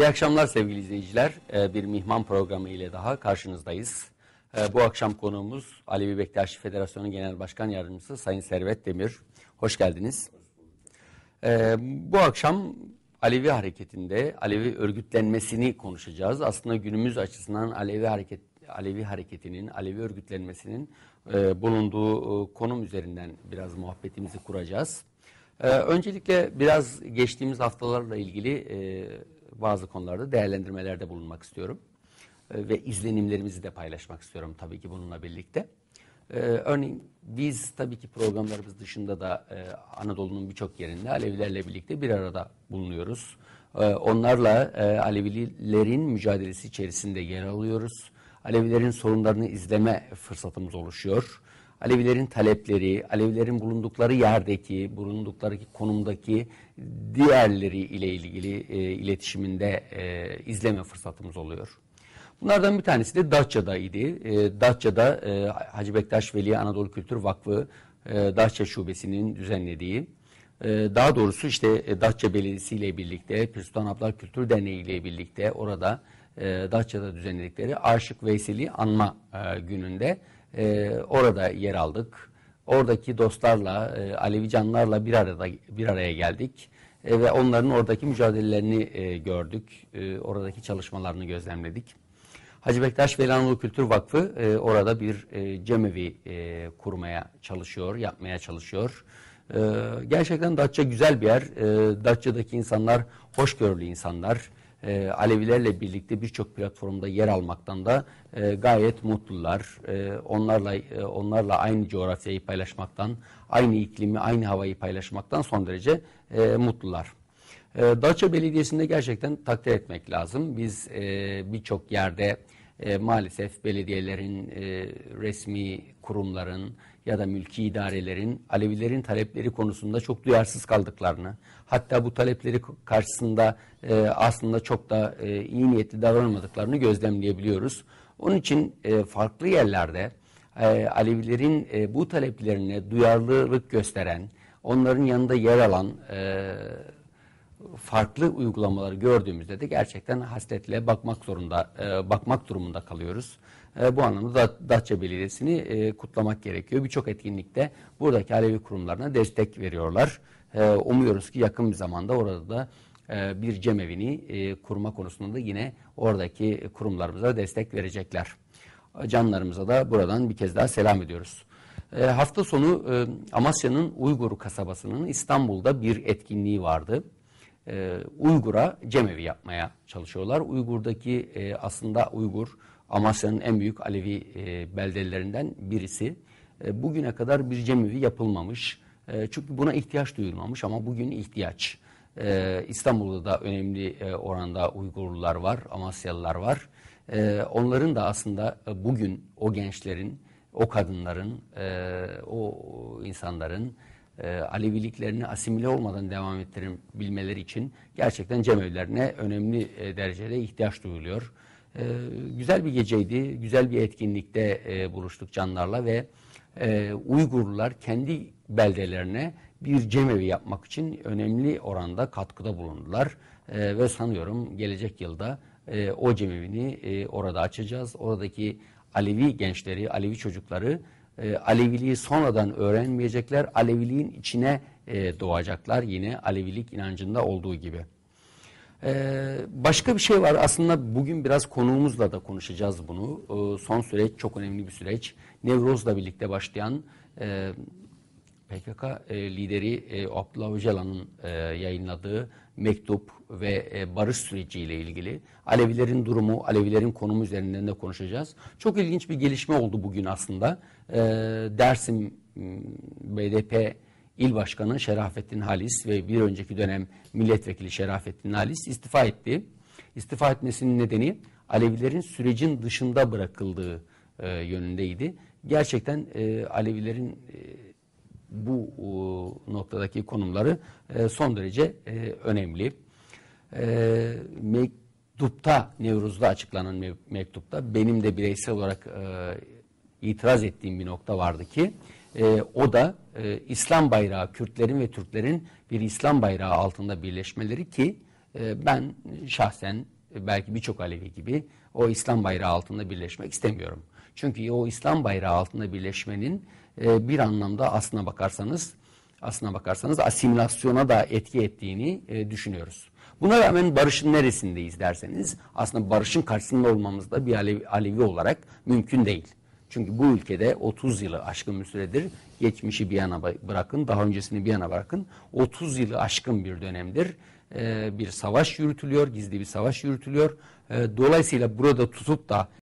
İyi akşamlar sevgili izleyiciler. Ee, bir mihman programı ile daha karşınızdayız. Ee, bu akşam konuğumuz Alevi Bektaş Federasyonu Genel Başkan Yardımcısı Sayın Servet Demir. Hoş geldiniz. Ee, bu akşam Alevi hareketinde Alevi örgütlenmesini konuşacağız. Aslında günümüz açısından Alevi hareket Alevi hareketinin, Alevi örgütlenmesinin e, bulunduğu e, konum üzerinden biraz muhabbetimizi kuracağız. Öncelikle biraz geçtiğimiz haftalarla ilgili e, bazı konularda değerlendirmelerde bulunmak istiyorum. Ee, ve izlenimlerimizi de paylaşmak istiyorum tabii ki bununla birlikte. Ee, örneğin biz tabii ki programlarımız dışında da e, Anadolu'nun birçok yerinde Alevilerle birlikte bir arada bulunuyoruz. Ee, onlarla e, Alevilerin mücadelesi içerisinde yer alıyoruz. Alevilerin sorunlarını izleme fırsatımız oluşuyor. Alevilerin talepleri, Alevilerin bulundukları yerdeki, bulundukları konumdaki diğerleri ile ilgili e, iletişiminde e, izleme fırsatımız oluyor. Bunlardan bir tanesi de Datça'da idi. E, Datça'da e, Hacı Bektaş Veli Anadolu Kültür Vakfı e, Datça Şubesi'nin düzenlediği, e, daha doğrusu işte e, Datça Belediyesi ile birlikte, Pir Sultan Abdal Kültür Derneği ile birlikte orada e, Datça'da düzenledikleri Aşık Veyseli Anma e, gününde e, orada yer aldık. Oradaki dostlarla, e, Alevi canlarla bir arada bir araya geldik e, ve onların oradaki mücadelelerini e, gördük. E, oradaki çalışmalarını gözlemledik. Hacı Bektaş ve Kültür Vakfı e, orada bir e, cemevi e, kurmaya çalışıyor, yapmaya çalışıyor. E, gerçekten Datça güzel bir yer. E, Datça'daki insanlar hoşgörülü insanlar e, Alevilerle birlikte birçok platformda yer almaktan da e, gayet mutlular. E, onlarla e, onlarla aynı coğrafyayı paylaşmaktan, aynı iklimi, aynı havayı paylaşmaktan son derece e, mutlular. E, ee, Datça Belediyesi'nde gerçekten takdir etmek lazım. Biz e, birçok yerde e, maalesef belediyelerin, e, resmi kurumların ya da mülki idarelerin Alevilerin talepleri konusunda çok duyarsız kaldıklarını, hatta bu talepleri karşısında e, aslında çok da e, iyi niyetli davranmadıklarını gözlemleyebiliyoruz. Onun için e, farklı yerlerde e, Alevilerin e, bu taleplerine duyarlılık gösteren, onların yanında yer alan e, farklı uygulamaları gördüğümüzde de gerçekten hasretle bakmak zorunda e, bakmak durumunda kalıyoruz. E, bu anlamda da Datça Belediyesi'ni e, kutlamak gerekiyor. Birçok etkinlikte buradaki Alevi kurumlarına destek veriyorlar. E, umuyoruz ki yakın bir zamanda orada da e, bir cemevini e, kurma konusunda da yine oradaki kurumlarımıza destek verecekler. Canlarımıza da buradan bir kez daha selam ediyoruz. E, hafta sonu e, Amasya'nın Uygur kasabasının İstanbul'da bir etkinliği vardı e, Uygur'a cemevi yapmaya çalışıyorlar. Uygur'daki e, aslında Uygur Amasya'nın en büyük Alevi e, beldelerinden birisi. E, bugüne kadar bir cemevi yapılmamış. E, çünkü buna ihtiyaç duyulmamış ama bugün ihtiyaç. E, İstanbul'da da önemli e, oranda Uygurlular var, Amasyalılar var. E, onların da aslında e, bugün o gençlerin, o kadınların, e, o insanların e, Aleviliklerini asimile olmadan devam ettirebilmeleri için gerçekten cemevlerine önemli e, derecede ihtiyaç duyuluyor. E, güzel bir geceydi, güzel bir etkinlikte e, buluştuk canlarla ve e, Uygurlar kendi beldelerine bir cemevi yapmak için önemli oranda katkıda bulundular. E, ve sanıyorum gelecek yılda e, o cemevini e, orada açacağız. Oradaki Alevi gençleri, Alevi çocukları e, Aleviliği sonradan öğrenmeyecekler. Aleviliğin içine e, doğacaklar yine Alevilik inancında olduğu gibi. Ee, başka bir şey var aslında bugün biraz konuğumuzla da konuşacağız bunu. Ee, son süreç çok önemli bir süreç. Nevroz'la birlikte başlayan e, PKK e, lideri e, Abdullah Öcalan'ın e, yayınladığı mektup ve barış süreciyle ilgili Alevilerin durumu, Alevilerin konumu üzerinden de konuşacağız. Çok ilginç bir gelişme oldu bugün aslında. Dersim BDP İl Başkanı Şerafettin Halis ve bir önceki dönem milletvekili Şerafettin Halis istifa etti. İstifa etmesinin nedeni Alevilerin sürecin dışında bırakıldığı e, yönündeydi. Gerçekten e, Alevilerin e, bu e, noktadaki konumları e, son derece e, önemli. Mektupta, Nevruz'da açıklanan mektupta benim de bireysel olarak itiraz ettiğim bir nokta vardı ki o da İslam bayrağı, Kürtlerin ve Türklerin bir İslam bayrağı altında birleşmeleri ki ben şahsen belki birçok Alevi gibi o İslam bayrağı altında birleşmek istemiyorum. Çünkü o İslam bayrağı altında birleşmenin e, bir anlamda aslına bakarsanız aslına bakarsanız asimilasyona da etki ettiğini e, düşünüyoruz. Buna rağmen barışın neresindeyiz derseniz aslında barışın karşısında olmamız da bir Alevi, Alevi olarak mümkün değil. Çünkü bu ülkede 30 yılı aşkın bir süredir geçmişi bir yana bırakın, daha öncesini bir yana bırakın. 30 yılı aşkın bir dönemdir. Ee, bir savaş yürütülüyor, gizli bir savaş yürütülüyor. Ee, dolayısıyla burada tutup da